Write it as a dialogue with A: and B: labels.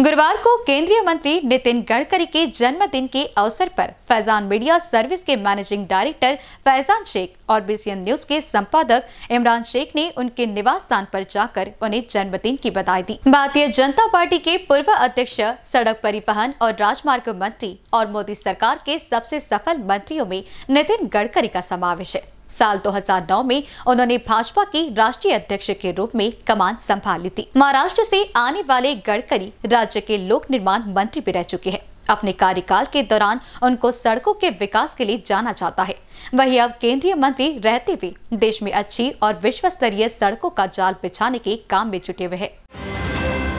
A: गुरुवार को केंद्रीय मंत्री नितिन गडकरी के जन्मदिन के अवसर पर फैजान मीडिया सर्विस के मैनेजिंग डायरेक्टर फैजान शेख और बीसीएन न्यूज के संपादक इमरान शेख ने उनके निवास स्थान पर जाकर उन्हें जन्मदिन की बधाई दी भारतीय जनता पार्टी के पूर्व अध्यक्ष सड़क परिवहन और राजमार्ग मंत्री और मोदी सरकार के सबसे सफल मंत्रियों में नितिन गडकरी का समावेश है साल 2009 में उन्होंने भाजपा के राष्ट्रीय अध्यक्ष के रूप में कमान संभाली थी महाराष्ट्र से आने वाले गडकरी राज्य के लोक निर्माण मंत्री भी रह चुके हैं अपने कार्यकाल के दौरान उनको सड़कों के विकास के लिए जाना जाता है वहीं अब केंद्रीय मंत्री रहते हुए देश में अच्छी और विश्व स्तरीय सड़कों का जाल बिछाने के काम में जुटे हुए हैं